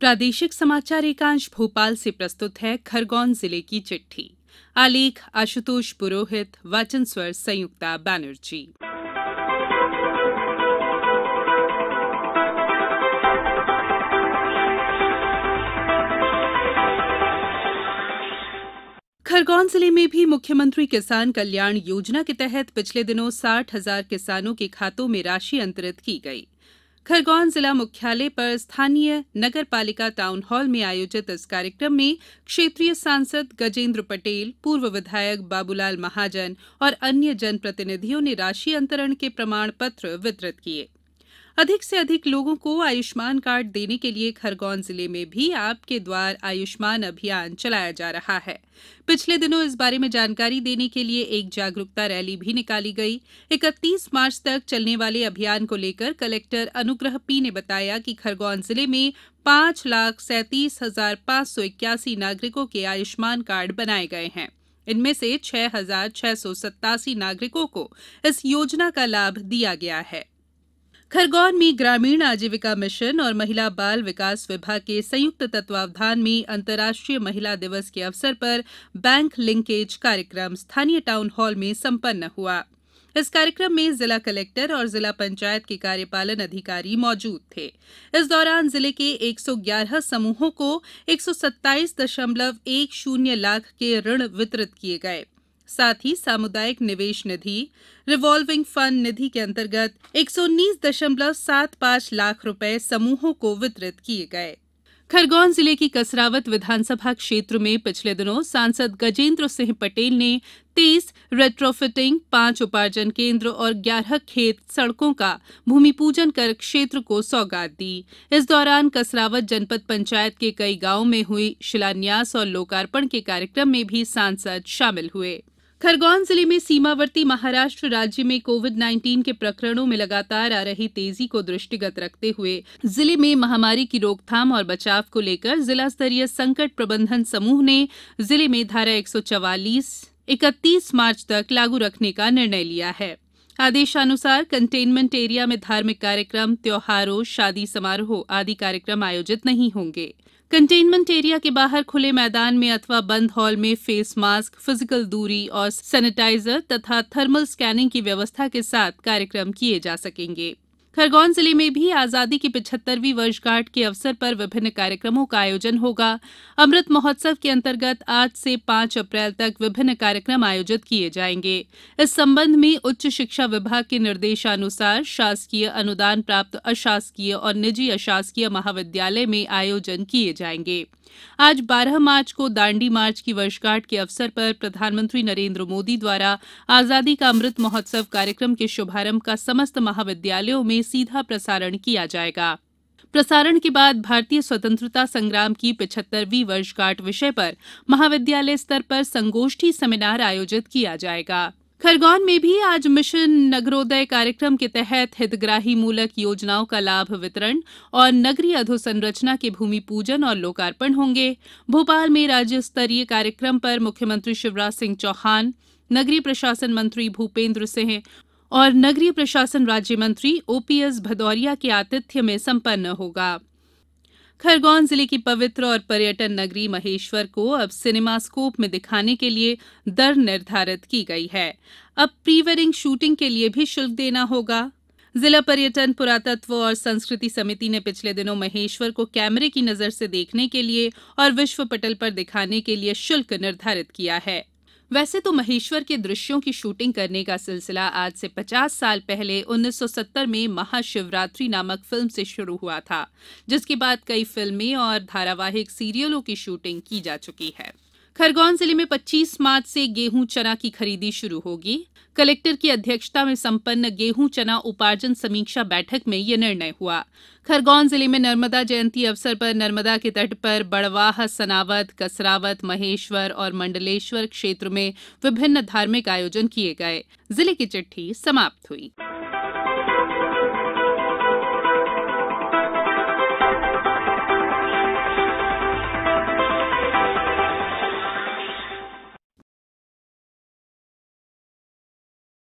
प्रादेशिक समाचार एकांश भोपाल से प्रस्तुत है खरगोन जिले की चिट्ठी आलेख आशुतोष पुरोहित वाचन स्वर संयुक्ता बैनर्जी खरगोन जिले में भी मुख्यमंत्री किसान कल्याण योजना के तहत पिछले दिनों साठ हजार किसानों के खातों में राशि अंतरित की गई खरगोन जिला मुख्यालय पर स्थानीय नगर पालिका टाउन हॉल में आयोजित इस कार्यक्रम में क्षेत्रीय सांसद गजेंद्र पटेल पूर्व विधायक बाबूलाल महाजन और अन्य जनप्रतिनिधियों ने राशि अंतरण के प्रमाण पत्र वितरित किये अधिक से अधिक लोगों को आयुष्मान कार्ड देने के लिए खरगोन जिले में भी आपके द्वार आयुष्मान अभियान चलाया जा रहा है पिछले दिनों इस बारे में जानकारी देने के लिए एक जागरूकता रैली भी निकाली गई 31 मार्च तक चलने वाले अभियान को लेकर कलेक्टर अनुग्रह पी ने बताया कि खरगोन जिले में पांच लाख सैंतीस हजार पांच सौ इक्यासी नागरिकों के आयुष्मान कार्ड बनाए गए हैं इनमें से छह हजार छह सौ सत्तासी नागरिकों को इस योजना का लाभ दिया गया है खरगोन में ग्रामीण आजीविका मिशन और महिला बाल विकास विभाग के संयुक्त तत्वावधान में अंतर्राष्ट्रीय महिला दिवस के अवसर पर बैंक लिंकेज कार्यक्रम स्थानीय टाउन हॉल में संपन्न हुआ इस कार्यक्रम में जिला कलेक्टर और जिला पंचायत के कार्यपालन अधिकारी मौजूद थे इस दौरान जिले के 111 समूहों को एक लाख के ऋण वितरित किए गए साथ ही सामुदायिक निवेश निधि रिवॉल्विंग फंड निधि के अंतर्गत एक लाख रुपए समूहों को वितरित किए गए खरगोन जिले की कसरावत विधानसभा क्षेत्र में पिछले दिनों सांसद गजेंद्र सिंह पटेल ने तेईस रेट्रोफिटिंग पांच उपार्जन केंद्र और ग्यारह खेत सड़कों का भूमि पूजन कर क्षेत्र को सौगात दी इस दौरान कसरावत जनपद पंचायत के कई गांवों में हुई शिलान्यास और लोकार्पण के कार्यक्रम में भी सांसद शामिल हुए खरगोन जिले में सीमावर्ती महाराष्ट्र राज्य में कोविड नाइन्टीन के प्रकरणों में लगातार आ रही तेजी को दृष्टिगत रखते हुए जिले में महामारी की रोकथाम और बचाव को लेकर जिला स्तरीय संकट प्रबंधन समूह ने जिले में धारा 144 इकतीस मार्च तक लागू रखने का निर्णय लिया है आदेशानुसार कंटेनमेंट एरिया में धार्मिक कार्यक्रम त्योहारों शादी समारोह आदि कार्यक्रम आयोजित नहीं होंगे कंटेनमेंट एरिया के बाहर खुले मैदान में अथवा बंद हॉल में फेस मास्क फिजिकल दूरी और सैनिटाइजर तथा थर्मल स्कैनिंग की व्यवस्था के साथ कार्यक्रम किए जा सकेंगे खरगोन जिले में भी आजादी की पिछहत्तरवीं वर्षगांठ के अवसर पर विभिन्न कार्यक्रमों का आयोजन होगा अमृत महोत्सव के अंतर्गत आज से पांच अप्रैल तक विभिन्न कार्यक्रम आयोजित किए जाएंगे इस संबंध में उच्च शिक्षा विभाग के निर्देशानुसार शासकीय अनुदान प्राप्त अशासकीय और निजी अशासकीय महाविद्यालय में आयोजन किए जाएंगे आज 12 मार्च को दांडी मार्च की वर्षगांठ के अवसर पर प्रधानमंत्री नरेंद्र मोदी द्वारा आजादी का अमृत महोत्सव कार्यक्रम के शुभारंभ का समस्त महाविद्यालयों में सीधा प्रसारण किया जाएगा प्रसारण के बाद भारतीय स्वतंत्रता संग्राम की पिछहत्तरवीं वर्षगांठ विषय पर महाविद्यालय स्तर पर संगोष्ठी सेमिनार आयोजित किया जाएगा खरगोन में भी आज मिशन नगरोदय कार्यक्रम के तहत हितग्राही मूलक योजनाओं का लाभ वितरण और नगरीय अधोसंरचना के भूमि पूजन और लोकार्पण होंगे भोपाल में राज्य स्तरीय कार्यक्रम पर मुख्यमंत्री शिवराज सिंह चौहान नगरीय प्रशासन मंत्री भूपेंद्र सिंह और नगरीय प्रशासन राज्य मंत्री ओपीएस भदौरिया के आतिथ्य में संपन्न होगा खरगोन जिले की पवित्र और पर्यटन नगरी महेश्वर को अब सिनेमा स्कोप में दिखाने के लिए दर निर्धारित की गई है अब प्री वेडिंग शूटिंग के लिए भी शुल्क देना होगा जिला पर्यटन पुरातत्व और संस्कृति समिति ने पिछले दिनों महेश्वर को कैमरे की नजर से देखने के लिए और विश्व पटल पर दिखाने के लिए शुल्क निर्धारित किया है वैसे तो महेश्वर के दृश्यों की शूटिंग करने का सिलसिला आज से 50 साल पहले 1970 में महाशिवरात्रि नामक फिल्म से शुरू हुआ था जिसके बाद कई फिल्में और धारावाहिक सीरियलों की शूटिंग की जा चुकी है खरगोन जिले में 25 मार्च से गेहूं चना की खरीदी शुरू होगी कलेक्टर की अध्यक्षता में संपन्न गेहूं चना उपार्जन समीक्षा बैठक में यह निर्णय हुआ खरगोन जिले में नर्मदा जयंती अवसर पर नर्मदा के तट पर बड़वाह सनावत कसरावत महेश्वर और मंडलेश्वर क्षेत्र में विभिन्न धार्मिक आयोजन किए गए जिले की चिट्ठी समाप्त हुई